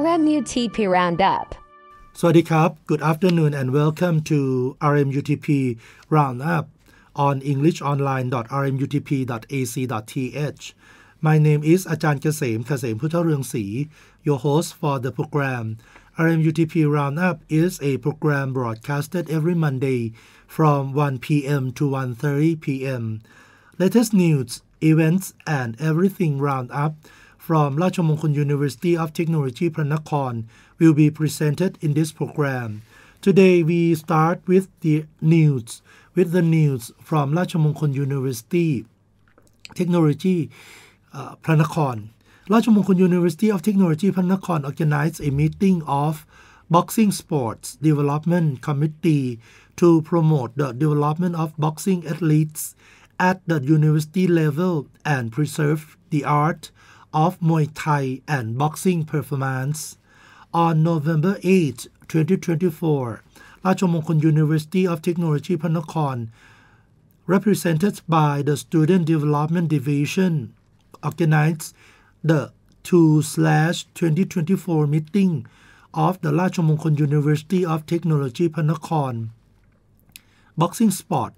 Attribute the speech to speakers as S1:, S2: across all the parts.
S1: RMUTP Roundup. สวัสดีครับ Good afternoon and welcome to RMUTP Roundup on englishonline.rmutp.ac.th. My name is อาจารย์เกษมเกษมพุทธเรืองศรี your host for the program. RMUTP Roundup is a program broadcasted every Monday from 1 p.m. to 1.30 p.m. Latest news, events, and everything roundup from Rajamongkol University of Technology Pranakon will be presented in this program. Today we start with the news, with the news from Rajamongkol University Technology uh, Pranakon. Rajamongkol University of Technology Pranakon organized a meeting of Boxing Sports Development Committee to promote the development of boxing athletes at the university level and preserve the art of Muay Thai and Boxing Performance on November 8, 2024. Rajamongkol University of Technology Phanakorn, represented by the Student Development Division, organized the 2/2024 meeting of the Rajamongkol University of Technology Phanakorn Boxing Sport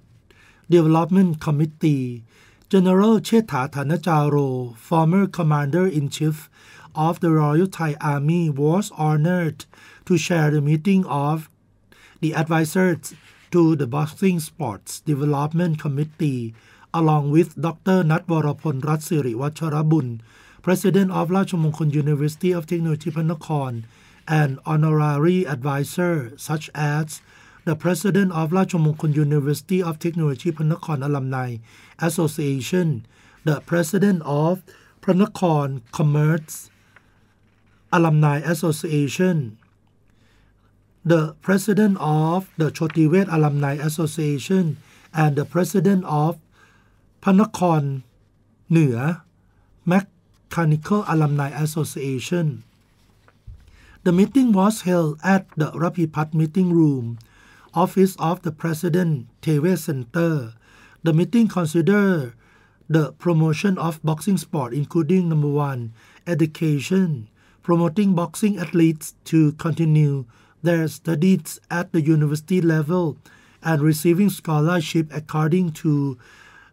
S1: Development Committee General Cheta Thanacharo, former commander-in-chief of the Royal Thai Army, was honored to chair the meeting of the advisors to the Boxing Sports Development Committee, along with Dr. Natwarapon Ratsiri Wacharabun, President of Rajamongkol University of Technology Phanakorn, and honorary advisors such as the president of Rajamongkol University of Technology Phanakorn Alumni Association, the president of Phanakorn Commerce Alumni Association, the president of the Chotivet Alumni Association, and the president of Phanakorn Nua ah, Mechanical Alumni Association. The meeting was held at the Rapipat meeting room Office of the President Teve Center, the meeting considered the promotion of boxing sport, including number one, education, promoting boxing athletes to continue their studies at the university level and receiving scholarship according to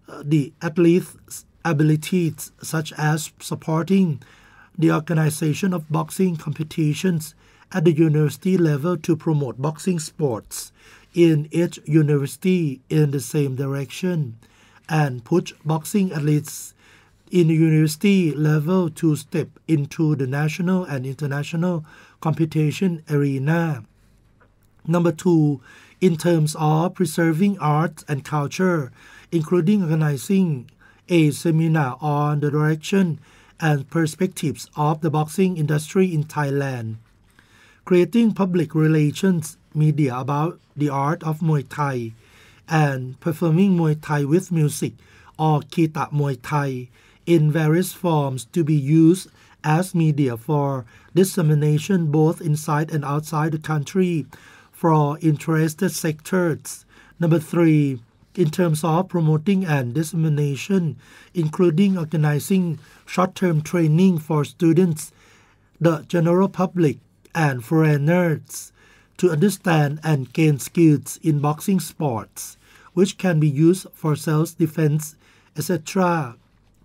S1: uh, the athlete's abilities, such as supporting the organization of boxing competitions at the university level to promote boxing sports in each university in the same direction and push boxing athletes in the university level to step into the national and international competition arena. Number two, in terms of preserving arts and culture, including organizing a seminar on the direction and perspectives of the boxing industry in Thailand creating public relations media about the art of Muay Thai, and performing Muay Thai with music or Kita Muay Thai in various forms to be used as media for dissemination both inside and outside the country for interested sectors. Number three, in terms of promoting and dissemination, including organizing short term training for students, the general public, and foreign nerds to understand and gain skills in boxing sports, which can be used for self-defense, etc.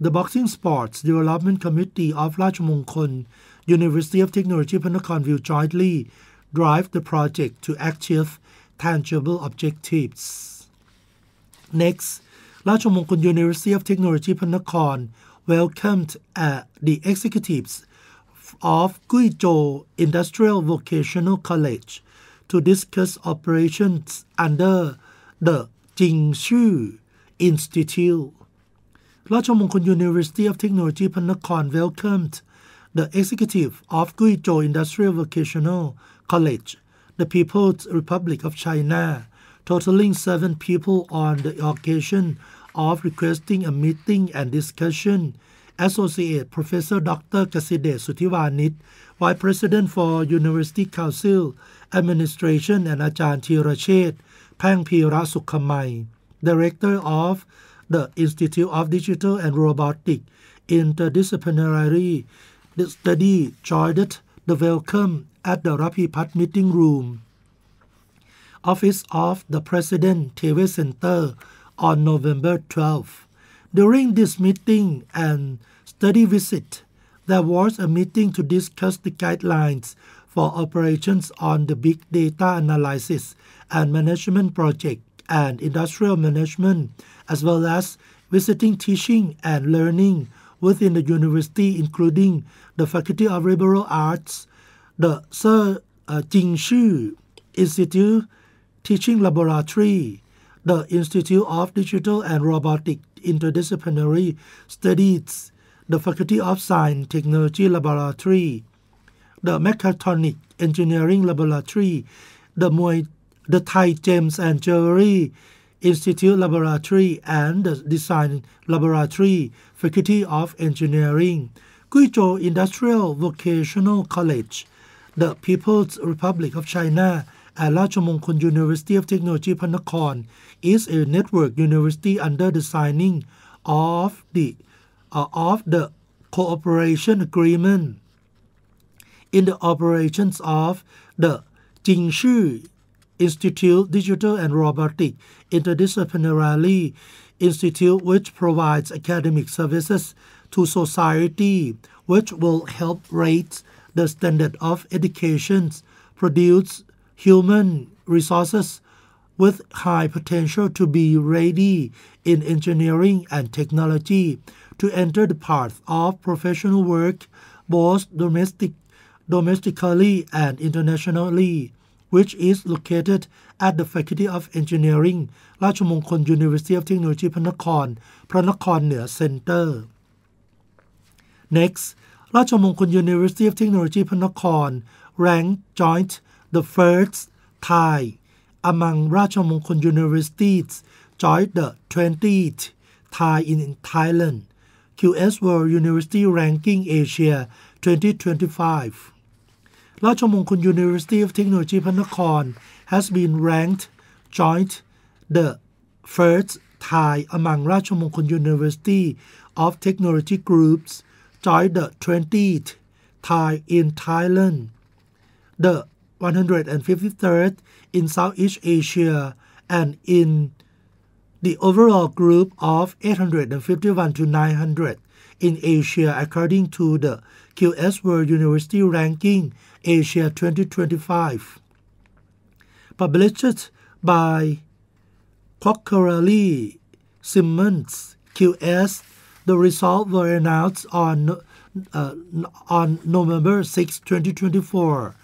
S1: The Boxing Sports Development Committee of Rajamongkol University of Technology Panakhon will jointly drive the project to achieve tangible objectives. Next, Rajamongkol University of Technology Panakhon welcomed uh, the executives of Guizhou Industrial Vocational College to discuss operations under the Jingshu Institute. Rajamongkol University of Technology Panakorn welcomed the executive of Guizhou Industrial Vocational College, the People's Republic of China, totaling seven people on the occasion of requesting a meeting and discussion Associate Professor Dr. Kaside Suthivanit, Vice President for University Council Administration and Ajahn Thirachet Pangpira Sukhamai, Director of the Institute of Digital and Robotic Interdisciplinary Study joined the welcome at the Rapipat Meeting Room, Office of the President TV Center on November 12. During this meeting and study visit, there was a meeting to discuss the guidelines for operations on the big data analysis and management project and industrial management, as well as visiting teaching and learning within the university, including the Faculty of Liberal Arts, the Sir uh, Jing Shu Institute Teaching Laboratory, the Institute of Digital and Robotics, Interdisciplinary Studies, the Faculty of Science Technology Laboratory, the Mechatronic Engineering Laboratory, the Muay, the Thai James and Jewelry Institute Laboratory, and the Design Laboratory, Faculty of Engineering, Guizhou Industrial Vocational College, the People's Republic of China at Rajamongkol University of Technology Panakorn is a network university under the signing of the uh, of the cooperation agreement in the operations of the Jingshu Institute Digital and Robotic Interdisciplinary Institute, which provides academic services to society, which will help raise the standard of education produced human resources with high potential to be ready in engineering and technology to enter the path of professional work both domestic, domestically and internationally, which is located at the Faculty of Engineering, ราชมงคล University of Technology พระนครพระนครเหนือ Center. Next, ราชมงคล University of Technology พระนคร ranked Joint the first Thai among Rajamongkol universities joined the 20th Thai in Thailand QS World University Ranking Asia 2025 Rajamongkol University of Technology Panakhon has been ranked joint the first Thai among Rajamongkol University of Technology groups joined the 20th Thai in Thailand. The 153rd in Southeast Asia and in the overall group of 851 to 900 in Asia according to the QS World University Ranking Asia 2025 published by Lee, Simmons QS. The results were announced on uh, on November 6, 2024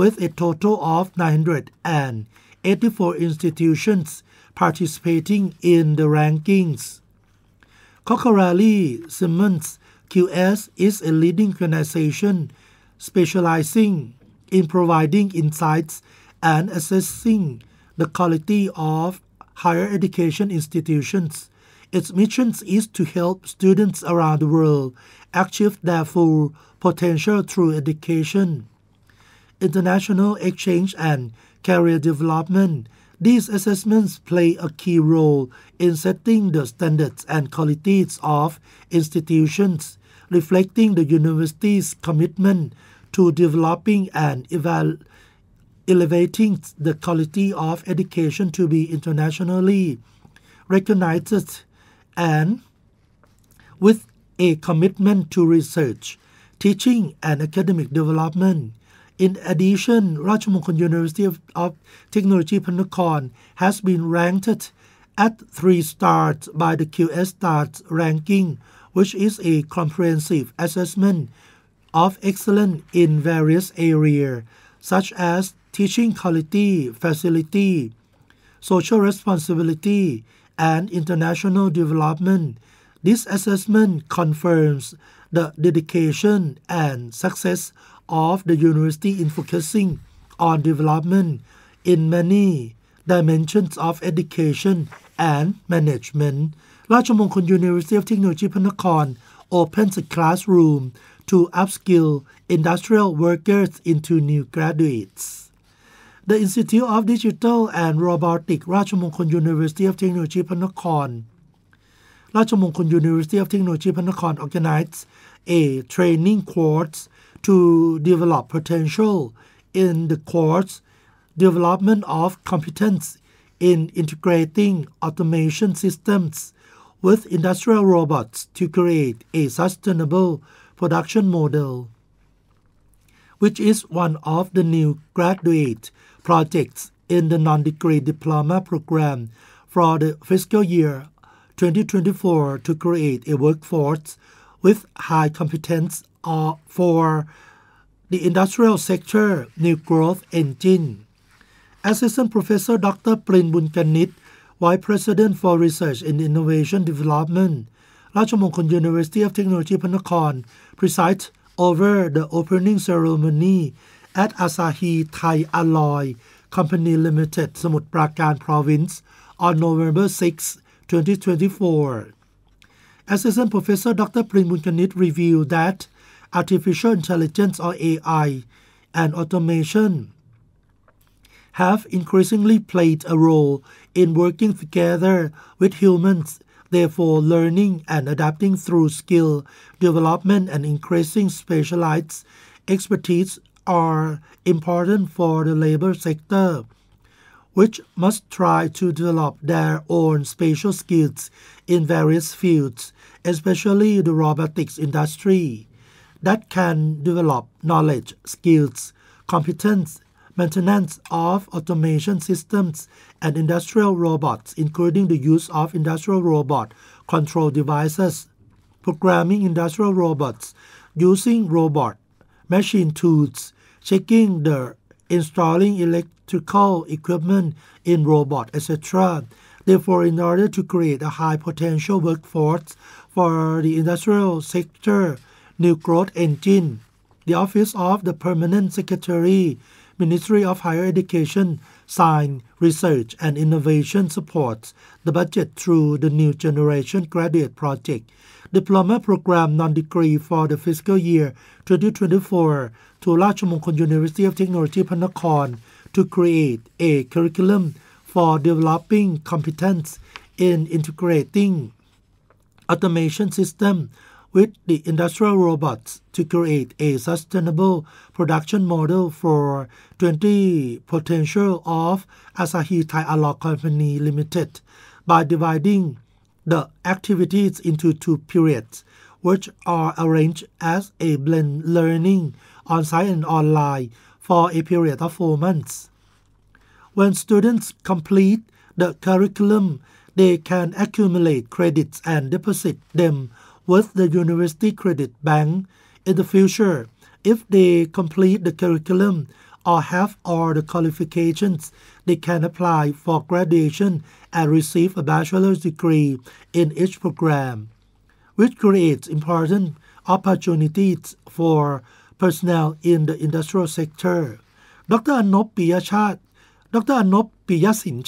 S1: with a total of 984 institutions participating in the rankings. Cockerally Simmons QS is a leading organization specializing in providing insights and assessing the quality of higher education institutions. Its mission is to help students around the world achieve their full potential through education international exchange and career development, these assessments play a key role in setting the standards and qualities of institutions, reflecting the university's commitment to developing and elevating the quality of education to be internationally recognized and with a commitment to research, teaching, and academic development. In addition, Rajamongkol University of, of Technology Panakorn has been ranked at 3 stars by the QS Stars ranking, which is a comprehensive assessment of excellence in various areas such as teaching quality, facility, social responsibility, and international development. This assessment confirms the dedication and success of the university in focusing on development in many dimensions of education and management. ราชมงคล University of Technology พนคร opens a classroom to upskill industrial workers into new graduates. The Institute of Digital and Robotics ราชมงคล University of Technology พนครราชมงคล University of Technology พนคร organizes a training course to develop potential in the course development of competence in integrating automation systems with industrial robots to create a sustainable production model, which is one of the new graduate projects in the non-degree diploma program for the fiscal year 2024 to create a workforce with high competence uh, for the industrial sector new growth engine. Assistant Professor Dr. Prin Bunkanit, Vice President for Research and Innovation Development, Rajamongkol University of Technology Panakhon, presides over the opening ceremony at Asahi Thai Alloy Company Limited, Samut Prakan Province, on November 6, 2024. Assistant Professor Dr. Prin Bunkanit revealed that artificial intelligence or AI, and automation have increasingly played a role in working together with humans, therefore, learning and adapting through skill development and increasing specialized expertise are important for the labor sector, which must try to develop their own special skills in various fields, especially the robotics industry that can develop knowledge, skills, competence, maintenance of automation systems and industrial robots, including the use of industrial robot control devices, programming industrial robots, using robot machine tools, checking the installing electrical equipment in robot, etc. Therefore, in order to create a high potential workforce for the industrial sector, New Growth Engine, the Office of the Permanent Secretary, Ministry of Higher Education, Science, Research and Innovation supports the budget through the New Generation Graduate Project, Diploma Program Non-Degree for the fiscal year 2024 to Rajamongkol University of Technology Panakorn to create a curriculum for developing competence in integrating automation system with the industrial robots to create a sustainable production model for 20 potential of Asahi Thai Alloy Company Limited by dividing the activities into two periods, which are arranged as a blend learning on-site and online for a period of four months. When students complete the curriculum, they can accumulate credits and deposit them with the University Credit Bank in the future if they complete the curriculum or have all the qualifications, they can apply for graduation and receive a bachelor's degree in each program, which creates important opportunities for personnel in the industrial sector. Dr. Anop Piyachat, Dr. Anop Piyasin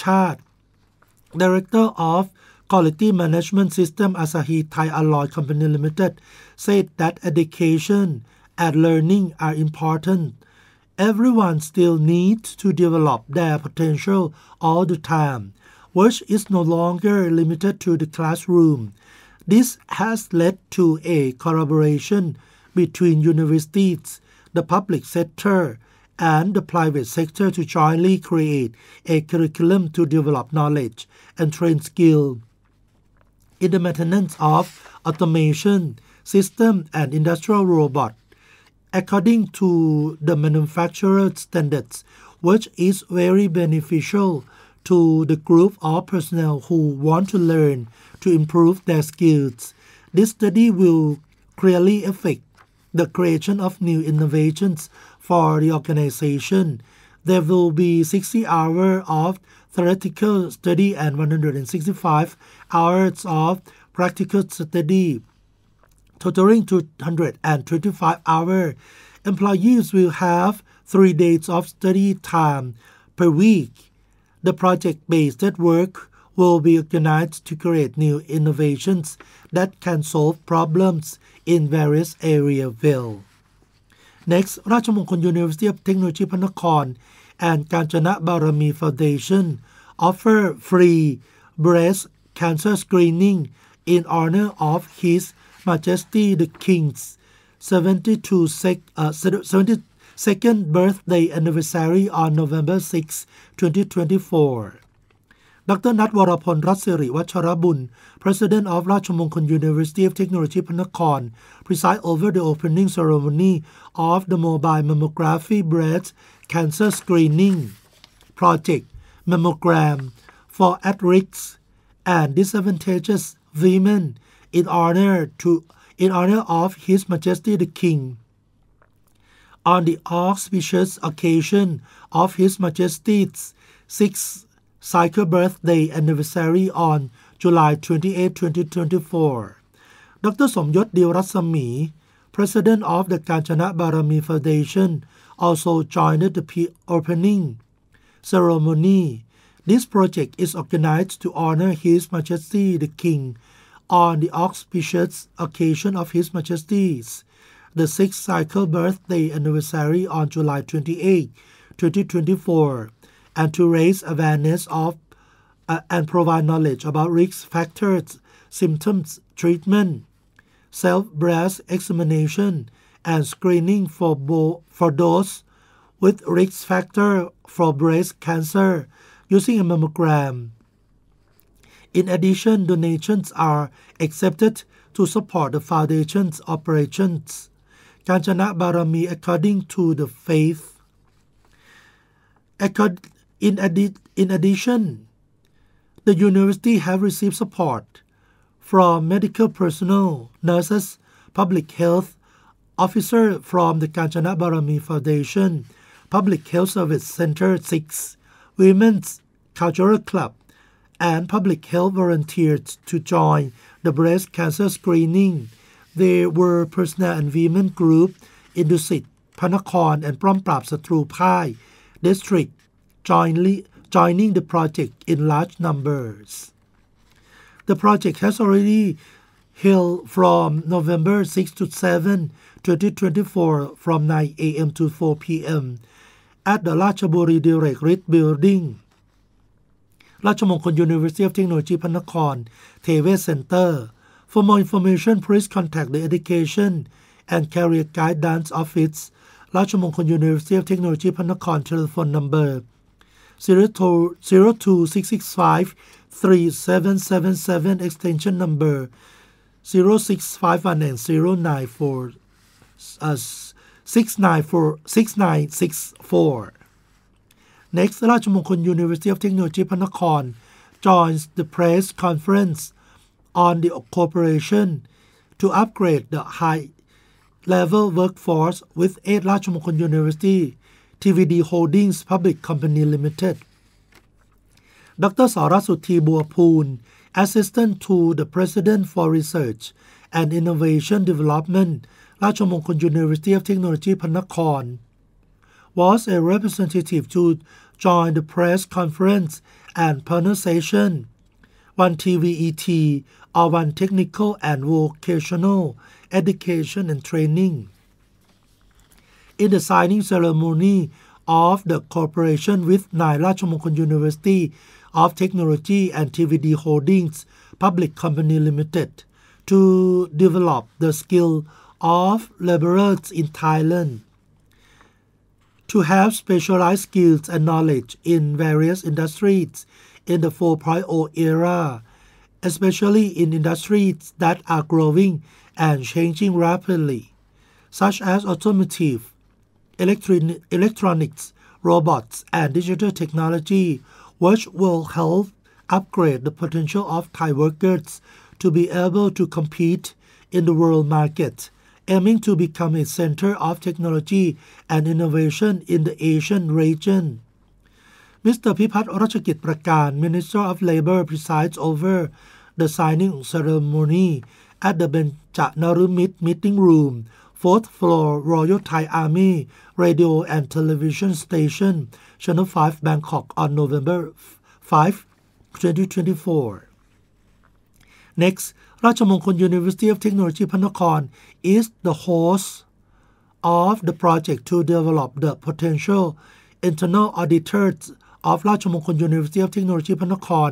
S1: Director of Quality Management System Asahi Thai Alloy Company Limited said that education and learning are important. Everyone still needs to develop their potential all the time, which is no longer limited to the classroom. This has led to a collaboration between universities, the public sector, and the private sector to jointly create a curriculum to develop knowledge and train skill in the maintenance of automation system and industrial robot according to the manufacturer standards, which is very beneficial to the group of personnel who want to learn to improve their skills. This study will clearly affect the creation of new innovations for the organization. There will be 60 hours of theoretical study and 165 hours of practical study, totaling 225 hours. Employees will have three days of study time per week. The project-based work will be organized to create new innovations that can solve problems in various areas well. Next, Rajamongkol University of Technology Panakorn and Kanchana Barami Foundation offer free breast cancer screening in honor of His Majesty the King's 72 sec, uh, 72nd birthday anniversary on November 6, 2024. Dr. Nat Warapon Ratsiri President of Rajamongkol University of Technology Panakorn, presided over the opening ceremony of the Mobile Mammography Breast cancer screening project mammogram for at-risk and disadvantaged women in honor to in honor of His Majesty the King. On the auspicious occasion of His Majesty's sixth cycle birthday anniversary on July 28, 2024, Dr. Somyot Dilrasami, President of the Kanchana Barami Foundation, also joined the pre-opening ceremony. This project is organized to honor His Majesty the King on the auspicious occasion of His Majesty's the sixth cycle birthday anniversary on July 28, 2024, and to raise awareness of uh, and provide knowledge about risk factors, symptoms, treatment, self-breast examination, and screening for, bo- for those with risk factor for breast cancer using a mammogram. In addition, donations are accepted to support the foundation's operations. Kanchana Barami according to the faith. In, adi- in addition, the university have received support from medical personnel, nurses, public health, officer from the Kanchanabharami Foundation, Public Health Service Center 6, Women's Cultural Club, and public health volunteers to join the breast cancer screening. They were personnel and women group in Dusit, Panakorn and Promprap Pai district, jointly joining the project in large numbers. The project has already held from November 6 to 7 2024 from 9 a.m. to 4 p.m. at the Lachaburi Direct Reed Building, ราชมงคล University of Technology พระนคร Center. For more information please contact the Education and Career Guidance Office ราชมงคล University of Technology พระนคร Telephone Number 02665 extension number 065180940 uh, 694, 6964. Next, ราชมงคล University of Technology พระนคร joins the press conference on the cooperation to upgrade the high level workforce with 8ราชมงคล University TVD Holdings Public Company Limited ดรสารสุธีบัวพูล Assistant to the President for Research and Innovation Development ราชมงคล University of Technology พนักคร was a representative to join the press conference and panel session one TVET or one technical and vocational education and training in the signing ceremony of the cooperation with นายราชมงคล University of Technology and TVD Holdings Public Company Limited to develop the skill of laborers in Thailand to have specialized skills and knowledge in various industries in the 4.0 era, especially in industries that are growing and changing rapidly, such as automotive, electri- electronics, robots, and digital technology, which will help upgrade the potential of Thai workers to be able to compete in the world market aiming to become a center of technology and innovation in the Asian region. Mr. Pipat Orachakit Prakan, Minister of Labor, presides over the signing ceremony at the Benchanarumit Meeting Room, 4th floor, Royal Thai Army Radio and Television Station, Channel 5, Bangkok, on November 5, 2024. Next, ราชมงคล University of Technology พระนคร is the host of the project to develop the potential internal auditors of ราชมงคล University of Technology พระนคร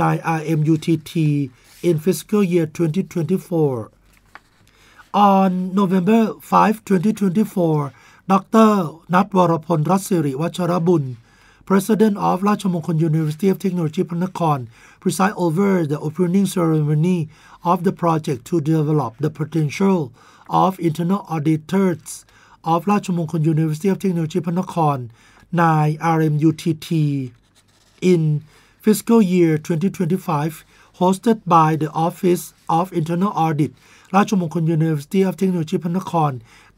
S1: น RMUTT in fiscal year 2024 on November 5 2024 Dr. นัทวรพลรัศริวัชรบุญ President of ราชมงคล University of Technology พระนคร preside over the opening ceremony of the project to develop the potential of internal auditors of ราชมงคล University of Technology RMU RMUTT in fiscal year 2025 hosted by the Office of Internal Audit ราชมงคล University of Technology พระนคร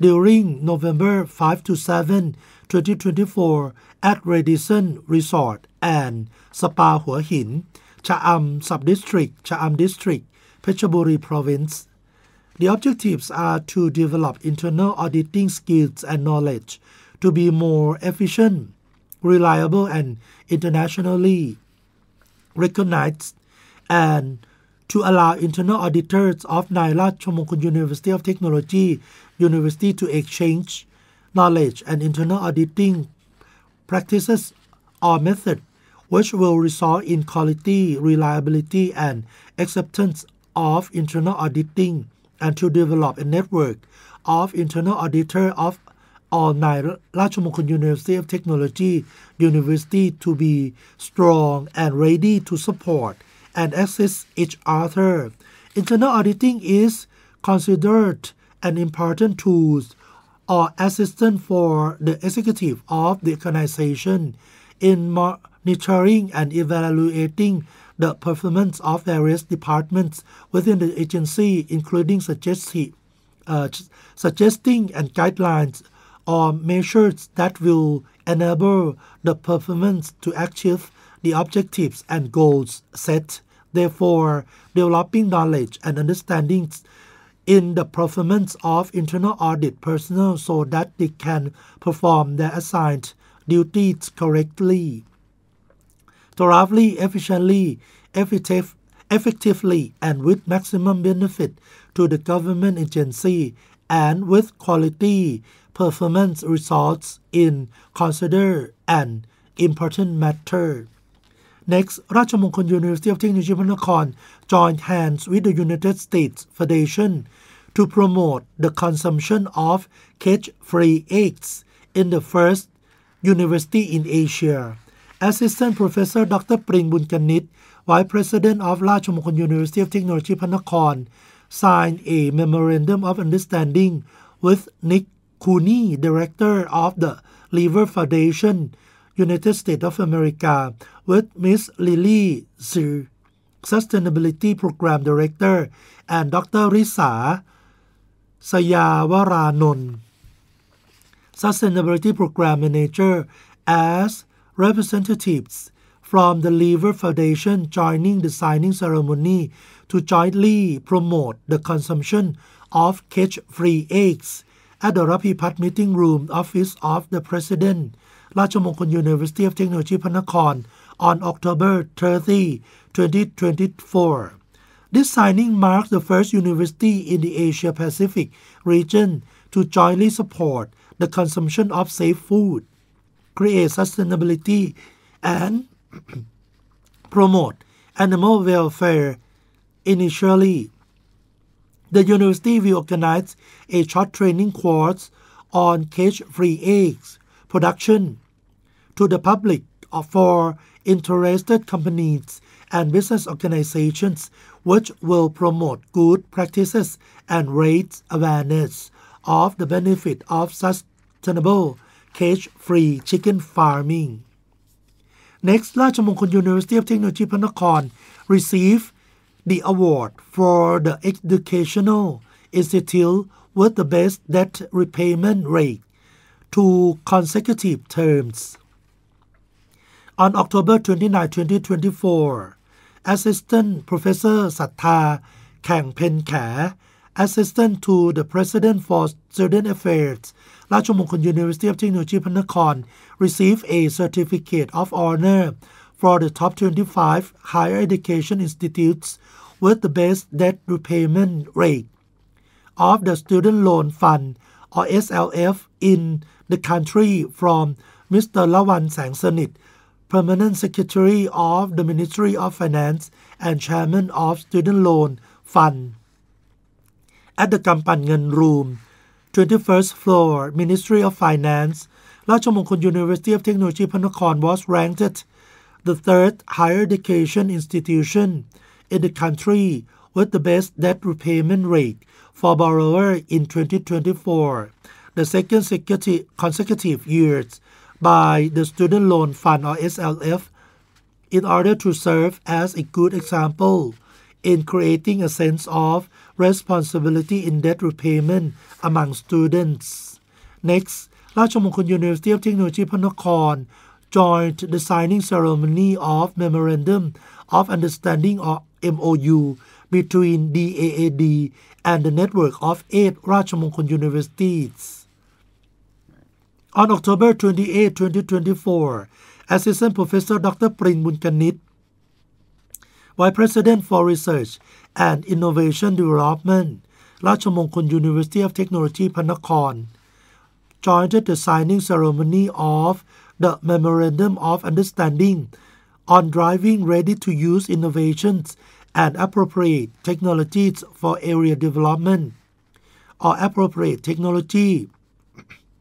S1: during November 5 to 7 2024 at Radisson Resort and Spa Hin. Am Subdistrict, Cha Am district, Phetchaburi province. The objectives are to develop internal auditing skills and knowledge to be more efficient, reliable and internationally recognized and to allow internal auditors of Naira Chomokun University of Technology University to exchange knowledge and internal auditing practices or method which will result in quality, reliability, and acceptance of internal auditing and to develop a network of internal auditor of all nine Rajamokhan University of Technology University to be strong and ready to support and assist each other. Internal auditing is considered an important tool or assistant for the executive of the organization in nurturing and evaluating the performance of various departments within the agency, including uh, suggesting and guidelines or measures that will enable the performance to achieve the objectives and goals set. Therefore, developing knowledge and understanding in the performance of internal audit personnel so that they can perform their assigned duties correctly thoroughly, efficiently, effective, effectively, and with maximum benefit to the government agency and with quality performance results in considered an important matter. Next, Rajamongkol University of Technology Panakhon joined hands with the United States Foundation to promote the consumption of cage-free eggs in the first university in Asia. Assistant Professor Dr. Pring Bunkanit, Vice President of Rajamukhan University of Technology Panakorn, signed a Memorandum of Understanding with Nick Cooney, Director of the Liver Foundation, United States of America, with Ms. Lily Zhu, Sustainability Program Director, and Dr. Risa Sayawaranun, Sustainability Program Manager as representatives from the Lever Foundation joining the signing ceremony to jointly promote the consumption of cage-free eggs at the Rapipat Meeting Room Office of the President, Rajamongkol University of Technology Panakhon on October 30, 2024. This signing marks the first university in the Asia Pacific region to jointly support the consumption of safe food create sustainability and promote animal welfare. Initially, the university will organize a short training course on cage-free eggs production to the public for interested companies and business organizations which will promote good practices and raise awareness of the benefit of sustainable cage-free chicken farming. Next, ราชมงคล University of Technology พระนคร receive the award for the educational institute with the best debt repayment rate two consecutive terms. On October 29, 2024, Assistant Professor Sattha Kang Pen Assistant to the President for Student Affairs ราชมงคล University of Technology พระนคร receive a certificate of honor for the top 25 higher education institutes with the best debt repayment rate of the Student Loan Fund or SLF in the country from Mr. Lawan Sang Sanit, Permanent Secretary of the Ministry of Finance and Chairman of Student Loan Fund at the Kampan Room 21st floor, Ministry of Finance, Rajamongkol University of Technology Kon was ranked the third higher education institution in the country with the best debt repayment rate for borrower in 2024, the second consecutive years by the Student Loan Fund or SLF, in order to serve as a good example in creating a sense of responsibility in debt repayment among students. Next, ราชมงคล University of Technology พระนคร joined the signing ceremony of Memorandum of Understanding or MOU between DAAD and the network of eight ราชมงคล universities. On October 28, 2024, Assistant Professor Dr. Prin Bunkanit, Vice President for Research and Innovation Development ราชมงคล University of Technology พนคร joined the signing ceremony of the Memorandum of Understanding on driving ready-to-use innovations and appropriate technologies for area development or appropriate technology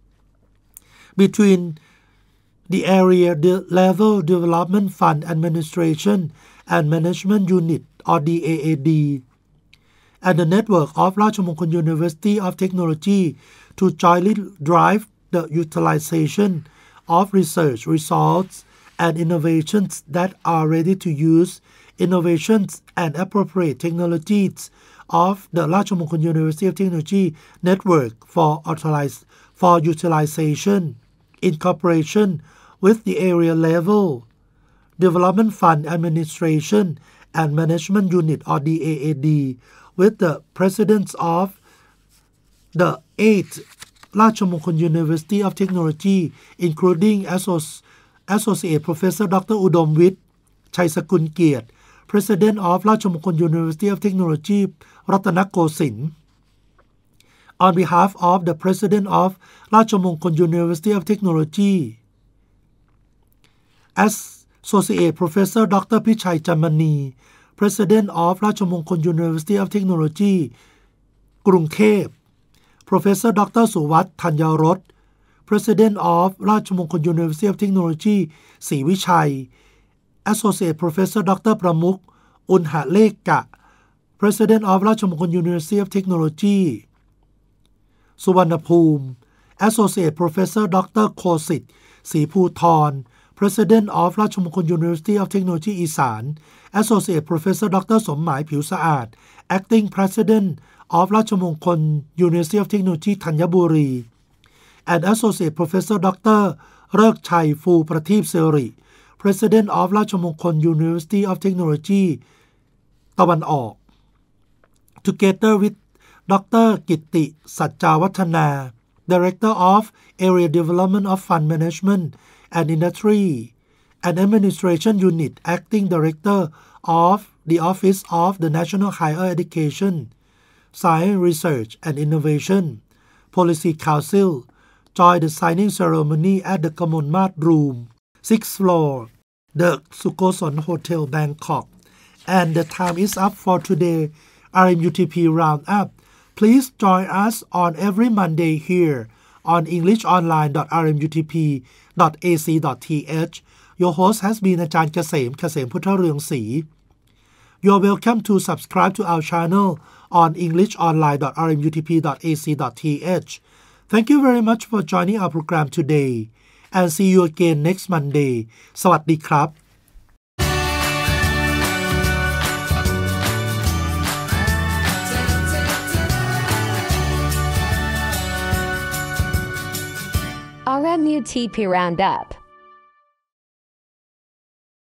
S1: between the area level development fund administration and management unit or DAAD, and the network of Rajamongkol University of Technology to jointly drive the utilization of research results and innovations that are ready to use innovations and appropriate technologies of the Rajamongkol University of Technology network for for utilization in cooperation with the area level development fund administration and Management Unit or DAAD with the presidents of the eight Rajamongkol University of Technology, including Associ- Associate Professor Dr. Udom Wit Chaisakun Kiet, President of Rajamongkol University of Technology, Ratanakosin. On behalf of the President of Rajamongkol University of Technology, as Associate Professor Dr. พิชัยจัมมณี President of ราชมงคล University of Technology กรุงเทพ Professor Dr. สุวัตธัญรส President of ราชมงคล University of Technology ศรีวิชัย Associate Professor Dr. ประมุขอุณหะเลขกะ President of ราชมงคล University of Technology สุวรรณภูมิ Associate Professor Dr. โคสิทธิ์ศรีภูทร President of ราชมงคล University of Technology อีสาน Associate Professor Dr. สมหมายผิวสะอาด Acting President of ราชมงคล University of Technology ธัญบุรี and Associate Professor Dr. เริกชัยฟูประทีปเซริ President of ราชมงคล University of Technology ตะวันออก Together with Dr. กิตติสัจจาวัฒนา Director of Area Development of Fund Management and Industry an Administration Unit Acting Director of the Office of the National Higher Education, Science Research and Innovation Policy Council joined the signing ceremony at the Kamonmat Room, 6th floor, the Sukhothai Hotel, Bangkok. And the time is up for today, RMUTP Roundup. Please join us on every Monday here on EnglishOnline.rmutp.com your host has been Ajahn You're welcome to subscribe to our channel on englishonline.rmutp.ac.th. Thank you very much for joining our program today and see you again next Monday. สวัสดีครับ WTP Roundup.